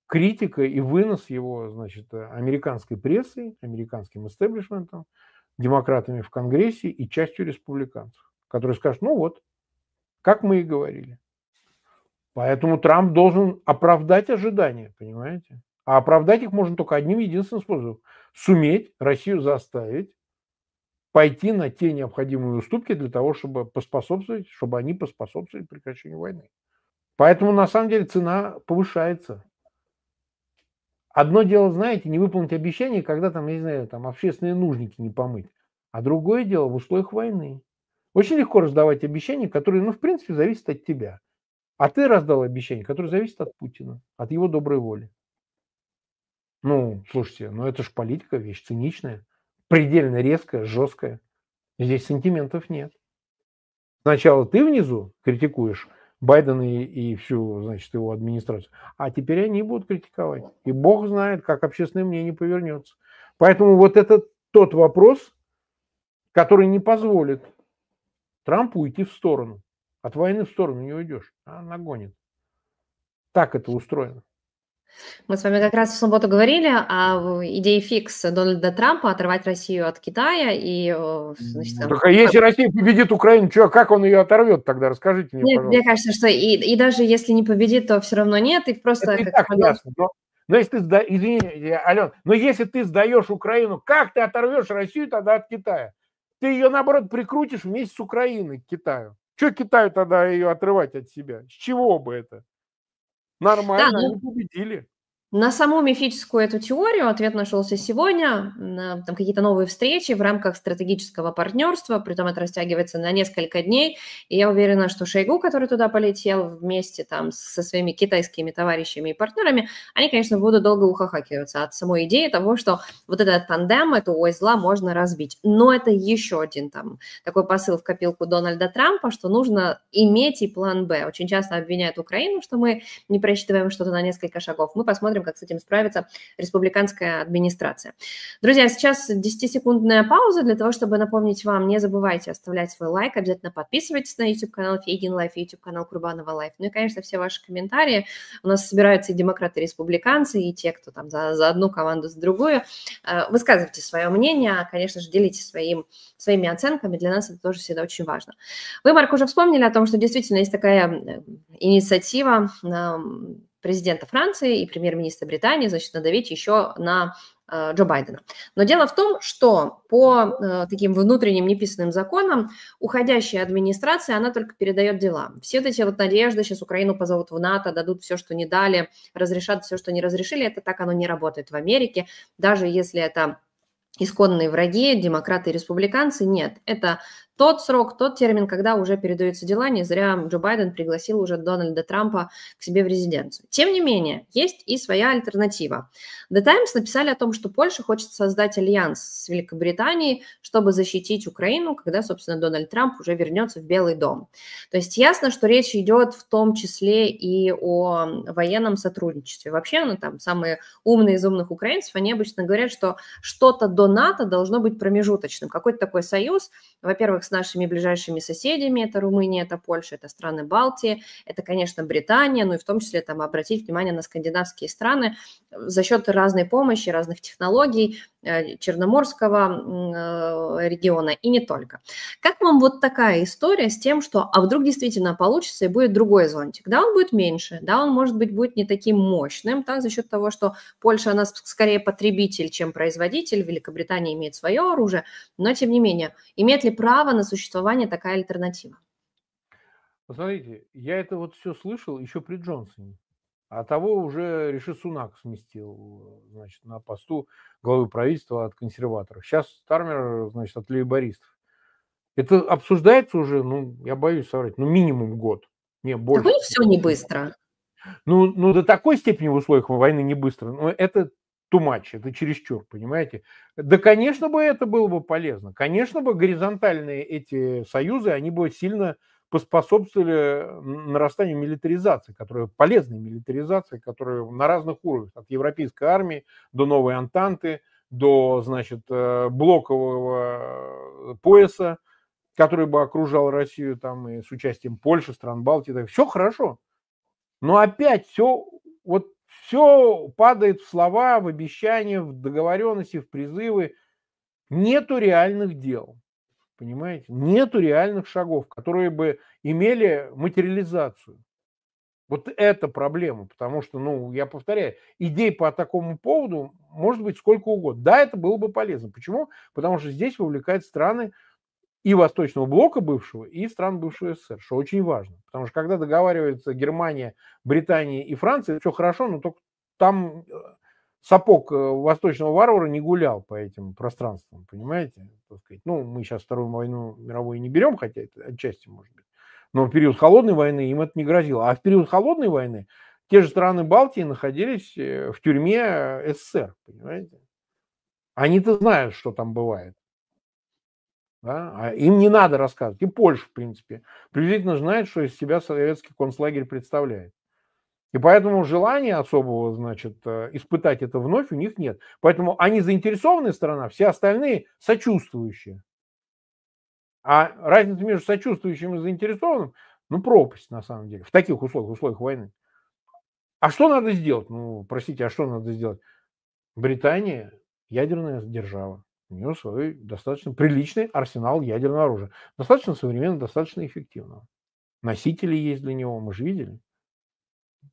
критика и вынос его, значит, э, американской прессой, американским истеблишментом, демократами в Конгрессе и частью республиканцев, которые скажут, ну вот, как мы и говорили. Поэтому Трамп должен оправдать ожидания, понимаете? А оправдать их можно только одним единственным способом. Суметь Россию заставить пойти на те необходимые уступки для того, чтобы поспособствовать, чтобы они поспособствовали прекращению войны. Поэтому, на самом деле, цена повышается. Одно дело, знаете, не выполнить обещание, когда там, я не знаю, там общественные нужники не помыть. А другое дело в условиях войны. Очень легко раздавать обещания, которые, ну, в принципе, зависят от тебя – а ты раздал обещание, которое зависит от Путина, от его доброй воли. Ну, слушайте, ну это же политика, вещь циничная, предельно резкая, жесткая. Здесь сантиментов нет. Сначала ты внизу критикуешь Байдена и, и всю, значит, его администрацию, а теперь они будут критиковать. И бог знает, как общественное мнение повернется. Поэтому вот это тот вопрос, который не позволит Трампу уйти в сторону. От а войны в сторону не уйдешь, а нагонит. Так это устроено. Мы с вами как раз в субботу говорили о идее фикс Дональда Трампа оторвать Россию от Китая и... Э, значит, там... Только если Россия победит Украину, что, как он ее оторвет тогда? Расскажите мне, нет, пожалуйста. Мне кажется, что и, и даже если не победит, то все равно нет, и просто... Это и так Ален... ясно, но, но если ты... Сда... Извини, Ален, но если ты сдаешь Украину, как ты оторвешь Россию тогда от Китая? Ты ее, наоборот, прикрутишь вместе с Украиной к Китаю. Что Китаю тогда ее отрывать от себя? С чего бы это? Нормально, да, ну... они победили. На саму мифическую эту теорию ответ нашелся сегодня. На, там какие-то новые встречи в рамках стратегического партнерства, при притом это растягивается на несколько дней. И я уверена, что Шойгу, который туда полетел вместе там со своими китайскими товарищами и партнерами, они, конечно, будут долго ухахакиваться от самой идеи того, что вот этот тандем, эту ой зла можно разбить. Но это еще один там такой посыл в копилку Дональда Трампа, что нужно иметь и план Б. Очень часто обвиняют Украину, что мы не просчитываем что-то на несколько шагов. Мы посмотрим, как с этим справится республиканская администрация. Друзья, сейчас 10-секундная пауза для того, чтобы напомнить вам, не забывайте оставлять свой лайк, обязательно подписывайтесь на YouTube-канал Фейгин Лайф, YouTube-канал Курбанова Лайф. Ну и, конечно, все ваши комментарии. У нас собираются и демократы, и республиканцы, и те, кто там за, за одну команду, за другую. Э, высказывайте свое мнение, а, конечно же, делитесь своим, своими оценками. Для нас это тоже всегда очень важно. Вы, Марк, уже вспомнили о том, что действительно есть такая э, инициатива президента Франции и премьер-министра Британии, значит, надавить еще на э, Джо Байдена. Но дело в том, что по э, таким внутренним неписанным законам уходящая администрация, она только передает дела. Все вот эти вот надежды, сейчас Украину позовут в НАТО, дадут все, что не дали, разрешат все, что не разрешили, это так оно не работает в Америке, даже если это исконные враги, демократы и республиканцы, нет, это тот срок, тот термин, когда уже передаются дела, не зря Джо Байден пригласил уже Дональда Трампа к себе в резиденцию. Тем не менее, есть и своя альтернатива. The Times написали о том, что Польша хочет создать альянс с Великобританией, чтобы защитить Украину, когда, собственно, Дональд Трамп уже вернется в Белый дом. То есть ясно, что речь идет в том числе и о военном сотрудничестве. Вообще, ну там самые умные из умных украинцев, они обычно говорят, что что-то до НАТО должно быть промежуточным. Какой-то такой союз, во-первых, с нашими ближайшими соседями, это Румыния, это Польша, это страны Балтии, это, конечно, Британия, ну и в том числе там обратить внимание на скандинавские страны за счет разной помощи, разных технологий, Э, Черноморского э, региона и не только. Как вам вот такая история с тем, что а вдруг действительно получится и будет другой зонтик? Да, он будет меньше, да, он, может быть, будет не таким мощным, да, за счет того, что Польша, она скорее потребитель, чем производитель, Великобритания имеет свое оружие, но, тем не менее, имеет ли право на существование такая альтернатива? Посмотрите, я это вот все слышал еще при Джонсоне. А того уже Реши Сунак сместил э, значит, на посту главы правительства от консерваторов. Сейчас Стармер значит, от лейбористов. Это обсуждается уже, ну, я боюсь соврать, ну, минимум год. Не, больше. Да все не быстро. Ну, ну, до такой степени в условиях войны не быстро. Но это тумач, это чересчур, понимаете? Да, конечно бы это было бы полезно. Конечно бы горизонтальные эти союзы, они бы сильно поспособствовали нарастанию милитаризации, которая полезной милитаризации, которая на разных уровнях, от европейской армии до новой Антанты, до, значит, э, блокового э, пояса, который бы окружал Россию там и с участием Польши, стран Балтии. Так. Все хорошо. Но опять все, вот все падает в слова, в обещания, в договоренности, в призывы. Нету реальных дел. Понимаете? Нету реальных шагов, которые бы имели материализацию. Вот это проблема, потому что, ну, я повторяю, идей по такому поводу может быть сколько угодно. Да, это было бы полезно. Почему? Потому что здесь вовлекают страны и Восточного блока бывшего, и стран бывшего СССР, что очень важно. Потому что когда договариваются Германия, Британия и Франция, все хорошо, но только там э, сапог э, восточного варвара не гулял по этим пространствам, понимаете? Ну, мы сейчас Вторую войну мировую не берем, хотя это отчасти может быть. Но в период холодной войны им это не грозило. А в период холодной войны те же страны Балтии находились э, в тюрьме э, СССР, понимаете? Они-то знают, что там бывает. Да? А им не надо рассказывать. И Польша, в принципе, приблизительно знает, что из себя советский концлагерь представляет. И поэтому желания особого, значит, э, испытать это вновь у них нет. Поэтому они заинтересованная сторона, все остальные сочувствующие. А разница между сочувствующим и заинтересованным, ну, пропасть, на самом деле, в таких условиях, условиях войны. А что надо сделать? Ну, простите, а что надо сделать? Британия ядерная держава. У нее свой достаточно приличный арсенал ядерного оружия. Достаточно современного, достаточно эффективного. Носители есть для него, мы же видели.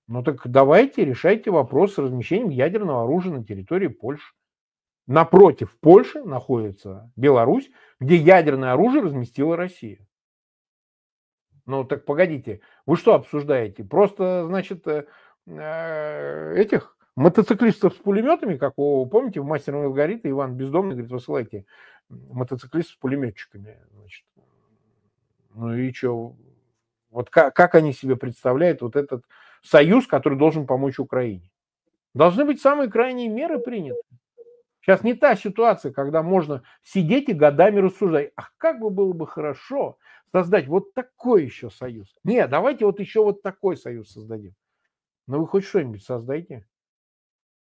Ну так давайте решайте вопрос с размещением ядерного оружия на территории Польши. Напротив Польши находится Беларусь, где ядерное оружие разместила Россия. Ну так погодите, вы что обсуждаете? Просто, значит, э, э, этих мотоциклистов с пулеметами, как у, помните, в «Мастере Маргарита» Иван Бездомный говорит, высылайте мотоциклистов с пулеметчиками. Значит. Ну и что? Вот как, как они себе представляют вот этот союз, который должен помочь Украине. Должны быть самые крайние меры приняты. Сейчас не та ситуация, когда можно сидеть и годами рассуждать, ах, как бы было бы хорошо создать вот такой еще союз. Не, давайте вот еще вот такой союз создадим. Но ну, вы хоть что-нибудь создайте.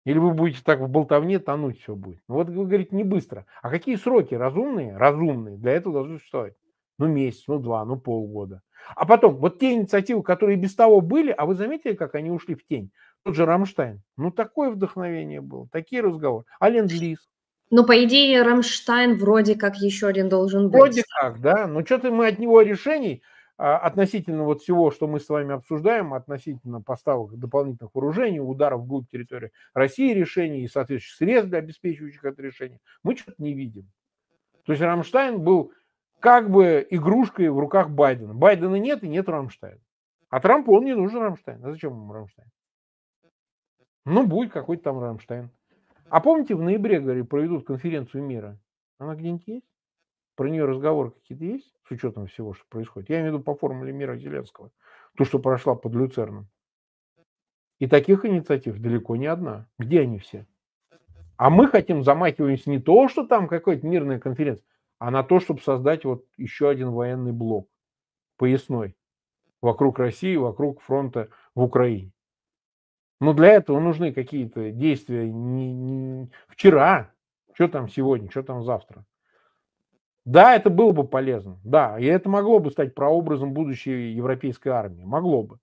Или вы будете так в болтовне тонуть все будет. Ну вот вы говорите не быстро. А какие сроки разумные? Разумные. Для этого должны существовать ну месяц, ну два, ну полгода. А потом, вот те инициативы, которые без того были, а вы заметили, как они ушли в тень? Тот же Рамштайн. Ну, такое вдохновение было, такие разговоры. А Ленд-Лиз? Ну, по идее, Рамштайн вроде как еще один должен быть. Вроде как, да. Но ну, что-то мы от него решений а, относительно вот всего, что мы с вами обсуждаем, относительно поставок дополнительных вооружений, ударов вглубь территории России решений и соответствующих средств, обеспечивающих это решение, мы что-то не видим. То есть Рамштайн был как бы игрушкой в руках Байдена. Байдена нет и нет Рамштайна. А Трампу он не нужен Рамштайн. А зачем ему Рамштайн? Ну, будет какой-то там Рамштайн. А помните, в ноябре, говорили, проведут конференцию мира? Она где-нибудь есть? Про нее разговоры какие-то есть? С учетом всего, что происходит. Я имею в виду по формуле мира Зеленского. То, что прошла под Люцерном. И таких инициатив далеко не одна. Где они все? А мы хотим замахиваемся не то, что там какая-то мирная конференция а на то, чтобы создать вот еще один военный блок поясной вокруг России, вокруг фронта в Украине. Но для этого нужны какие-то действия не, не вчера, что там сегодня, что там завтра. Да, это было бы полезно, да, и это могло бы стать прообразом будущей европейской армии, могло бы.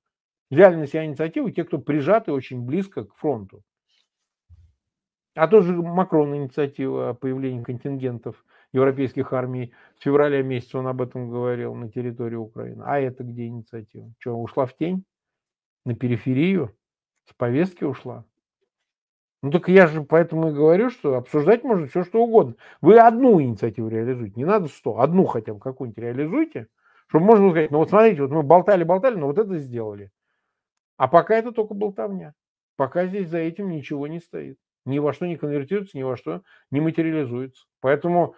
Взяли на себя инициативу те, кто прижаты очень близко к фронту. А тоже Макрон инициатива о появлении контингентов европейских армий. в феврале месяце он об этом говорил на территории Украины. А это где инициатива? Что, ушла в тень? На периферию? С повестки ушла? Ну так я же поэтому и говорю, что обсуждать можно все, что угодно. Вы одну инициативу реализуете, не надо сто, одну хотя бы какую-нибудь реализуйте, чтобы можно было сказать, ну вот смотрите, вот мы болтали-болтали, но вот это сделали. А пока это только болтовня. Пока здесь за этим ничего не стоит. Ни во что не конвертируется, ни во что не материализуется. Поэтому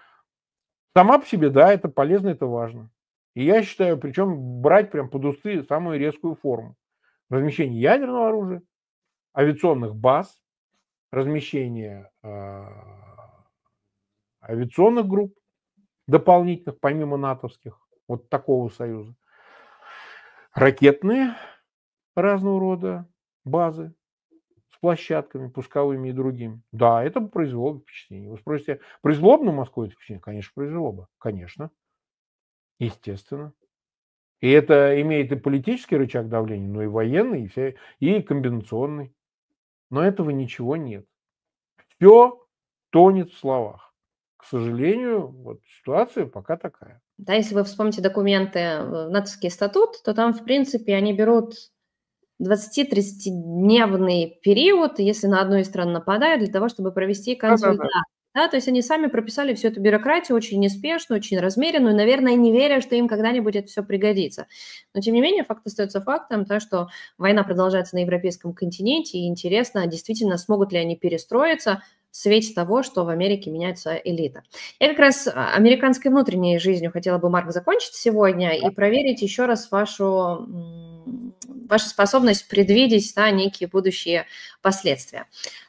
Сама по себе, да, это полезно, это важно. И я считаю, причем брать прям под усты самую резкую форму. Размещение ядерного оружия, авиационных баз, размещение э, авиационных групп дополнительных, помимо натовских, вот такого союза. Ракетные разного рода базы, площадками пусковыми и другими. Да, это произвело бы впечатление. Вы спросите, произвело бы на Москву это впечатление? Конечно, произвело бы. Конечно. Естественно. И это имеет и политический рычаг давления, но и военный, и, все, и комбинационный. Но этого ничего нет. Все тонет в словах. К сожалению, вот ситуация пока такая. Да, если вы вспомните документы, э, нацистский статут, то там, в принципе, они берут 20-30-дневный период, если на одну из стран нападают, для того, чтобы провести консультацию. Да, то есть они сами прописали всю эту бюрократию очень неспешно, очень размеренную, наверное, не веря, что им когда-нибудь это все пригодится. Но, тем не менее, факт остается фактом, то, что война продолжается на европейском континенте, и интересно, а действительно, смогут ли они перестроиться, в свете того, что в Америке меняется элита. Я как раз а, американской внутренней жизнью хотела бы, Марк, закончить сегодня и проверить еще раз вашу ваша способность предвидеть да, некие будущие последствия.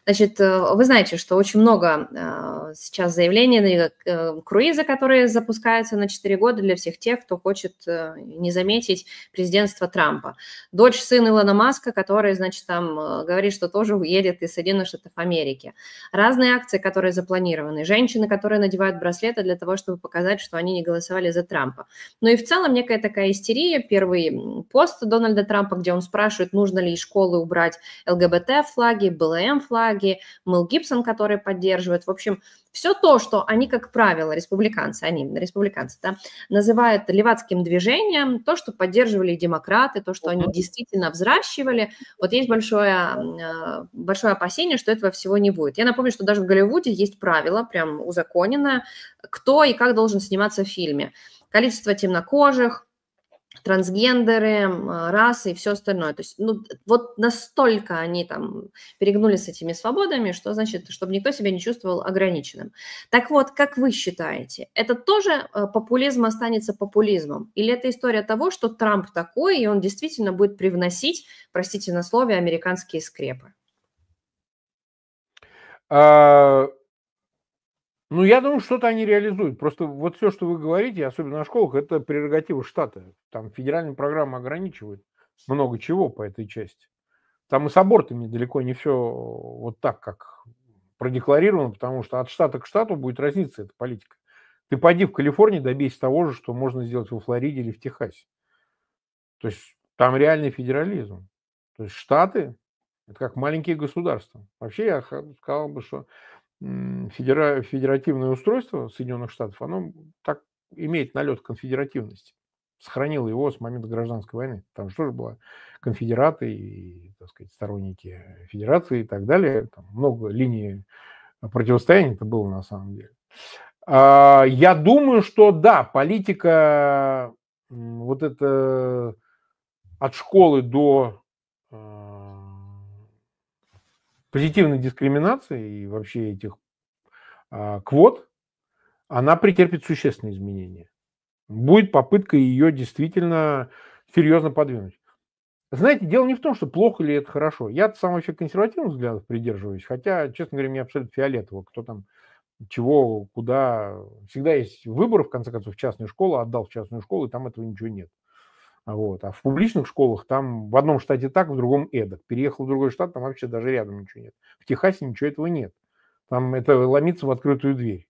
Значит, э, вы знаете, что очень много э, сейчас заявлений на ну, э, круизы, которые запускаются на 4 года для всех тех, кто хочет не заметить президентство Трампа. Дочь сын Илона Маска, который, значит, там говорит, что тоже уедет из Соединенных Штатов Америки. Разные акции, которые запланированы. Женщины, которые надевают браслеты для того, чтобы показать, что они не голосовали за Трампа. Ну и в целом некая такая истерия. Первый пост Дональда Трампа, где где он спрашивает, нужно ли из школы убрать ЛГБТ-флаги, БЛМ-флаги, Мел Гибсон, который поддерживает. В общем, все то, что они, как правило, республиканцы, они республиканцы, да, называют левацким движением, то, что поддерживали демократы, то, что они действительно взращивали. Вот есть большое, э, большое опасение, что этого всего не будет. Я напомню, что даже в Голливуде есть правило, прям узаконенное, кто и как должен сниматься в фильме. Количество темнокожих, трансгендеры, расы и все остальное. То есть, ну, вот настолько они там перегнули с этими свободами, что значит, чтобы никто себя не чувствовал ограниченным. Так вот, как вы считаете, это тоже э, популизм останется популизмом? Или это история того, что Трамп такой, и он действительно будет привносить, простите на слове, американские скрепы? А, ну, я думаю, что-то они реализуют. Просто вот все, что вы говорите, особенно о школах, это прерогатива штата. Там федеральная программа ограничивает много чего по этой части. Там и с абортами далеко не все вот так, как продекларировано, потому что от штата к штату будет разниться эта политика. Ты пойди в Калифорнии, добейся того же, что можно сделать во Флориде или в Техасе. То есть там реальный федерализм. То есть штаты – это как маленькие государства. Вообще я сказал бы, что федера... федеративное устройство Соединенных Штатов, оно так имеет налет конфедеративности. Сохранило его с момента гражданской войны. Там же тоже было конфедераты и, так сказать, сторонники федерации и так далее. Там много линий противостояния это было на самом деле. А, я думаю, что да, политика вот это э, от школы до э, позитивной дискриминации и вообще этих а, квот, она претерпит существенные изменения. Будет попытка ее действительно серьезно подвинуть. Знаете, дело не в том, что плохо или это хорошо. Я сам вообще консервативных взглядов придерживаюсь, хотя, честно говоря, мне абсолютно фиолетово, кто там чего, куда. Всегда есть выбор, в конце концов, в частную школу, отдал в частную школу, и там этого ничего нет. Вот. А в публичных школах там в одном штате так, в другом эдак. Переехал в другой штат, там вообще даже рядом ничего нет. В Техасе ничего этого нет. Там это ломится в открытую дверь,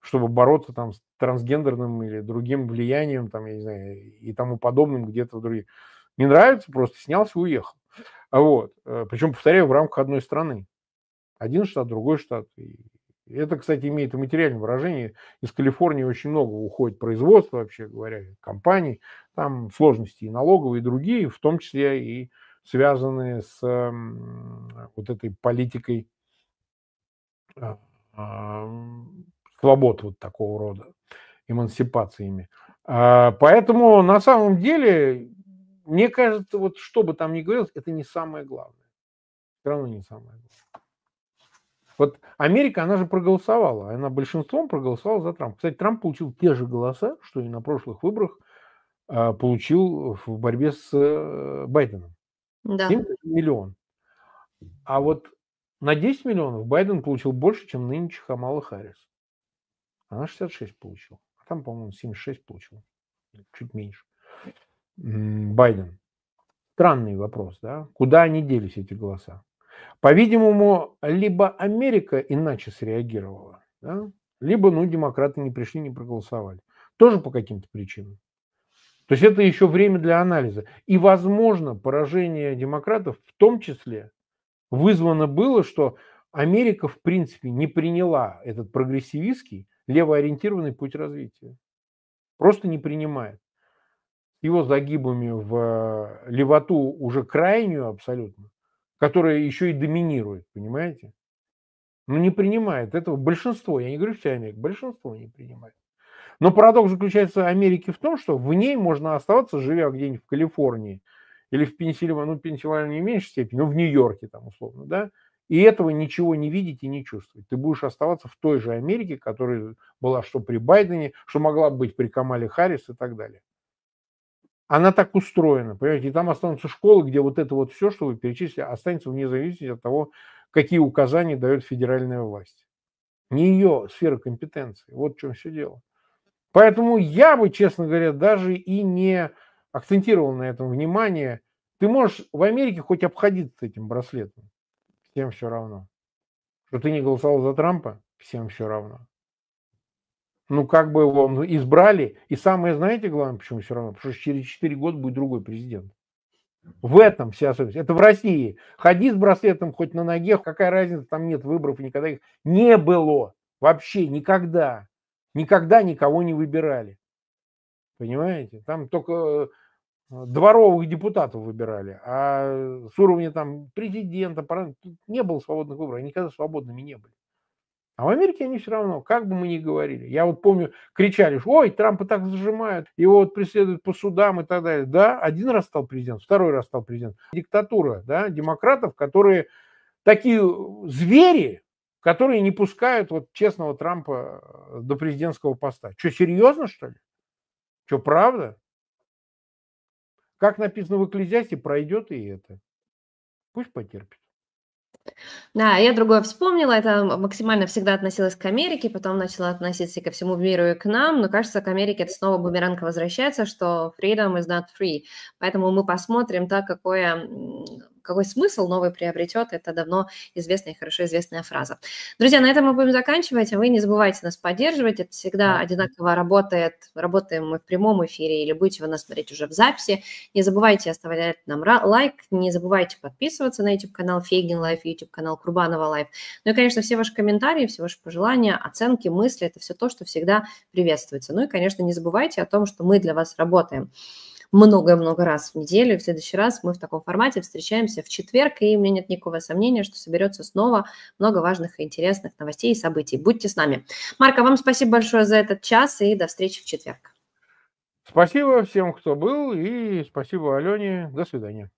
чтобы бороться там с трансгендерным или другим влиянием, там, я не знаю, и тому подобным где-то в других. Не нравится, просто снялся и уехал. Вот. Э, Причем, повторяю, в рамках одной страны. Один штат, другой штат. И это, кстати, имеет и материальное выражение. Из Калифорнии очень много уходит производства, вообще говоря, компаний. Там сложности и налоговые, и другие, в том числе и связанные с вот этой политикой а, а, свобод вот такого рода, эмансипациями. А, поэтому на самом деле, мне кажется, вот что бы там ни говорилось, это не самое главное. Все равно не самое главное. Вот Америка, она же проголосовала, она большинством проголосовала за Трампа. Кстати, Трамп получил те же голоса, что и на прошлых выборах а, получил в борьбе с э, Байденом. Да. 7 миллион. А вот на 10 миллионов Байден получил больше, чем нынче Хамала Харрис. Она 66 получила. А там, по-моему, 76 получил. Чуть меньше. Байден. Странный вопрос, да? Куда они делись, эти голоса? По-видимому, либо Америка иначе среагировала, да? либо ну, демократы не пришли, не проголосовали. Тоже по каким-то причинам. То есть это еще время для анализа. И, возможно, поражение демократов в том числе вызвано было, что Америка, в принципе, не приняла этот прогрессивистский, левоориентированный путь развития. Просто не принимает. Его загибами в левоту уже крайнюю абсолютно которая еще и доминирует, понимаете? Но ну, не принимает этого большинство, я не говорю вся Америка, большинство не принимает. Но парадокс заключается Америки в том, что в ней можно оставаться, живя где-нибудь в Калифорнии или в Пенсильвании, ну, Пенсильвании в меньшей степени, но в Нью-Йорке там условно, да, и этого ничего не видеть и не чувствовать. Ты будешь оставаться в той же Америке, которая была что при Байдене, что могла быть при Камале Харрис и так далее она так устроена, понимаете, и там останутся школы, где вот это вот все, что вы перечислили, останется вне зависимости от того, какие указания дает федеральная власть. Не ее сфера компетенции. Вот в чем все дело. Поэтому я бы, честно говоря, даже и не акцентировал на этом внимание. Ты можешь в Америке хоть обходиться этим браслетом. Всем все равно. Что ты не голосовал за Трампа, всем все равно ну, как бы его избрали. И самое, знаете, главное, почему все равно? Потому что через 4 года будет другой президент. В этом вся особенность. Это в России. Ходи с браслетом хоть на ноге, какая разница, там нет выборов, никогда их не было. Вообще никогда. Никогда никого не выбирали. Понимаете? Там только э, дворовых депутатов выбирали, а с уровня там президента, не было свободных выборов, они никогда свободными не были. А в Америке они все равно, как бы мы ни говорили. Я вот помню, кричали, что ой, Трампа так зажимают, его вот преследуют по судам и так далее. Да, один раз стал президент, второй раз стал президент. Диктатура, да, демократов, которые такие э, звери, которые не пускают вот честного Трампа э, до президентского поста. Что, серьезно, что ли? Что, правда? Как написано в Экклезиасте, пройдет и это. Пусть потерпит. Да, я другое вспомнила, это максимально всегда относилось к Америке, потом начала относиться и ко всему миру и к нам, но кажется, к Америке это снова бумеранг возвращается, что freedom is not free, поэтому мы посмотрим, так какое какой смысл новый приобретет, это давно известная и хорошо известная фраза. Друзья, на этом мы будем заканчивать, а вы не забывайте нас поддерживать, это всегда одинаково работает, работаем мы в прямом эфире или будете вы нас смотреть уже в записи. Не забывайте оставлять нам лайк, не забывайте подписываться на YouTube-канал Фейгин Лайф, YouTube-канал Курбанова Лайф. Ну и, конечно, все ваши комментарии, все ваши пожелания, оценки, мысли, это все то, что всегда приветствуется. Ну и, конечно, не забывайте о том, что мы для вас работаем много-много раз в неделю. И в следующий раз мы в таком формате встречаемся в четверг, и у меня нет никакого сомнения, что соберется снова много важных и интересных новостей и событий. Будьте с нами. Марка, вам спасибо большое за этот час и до встречи в четверг. Спасибо всем, кто был, и спасибо Алене. До свидания.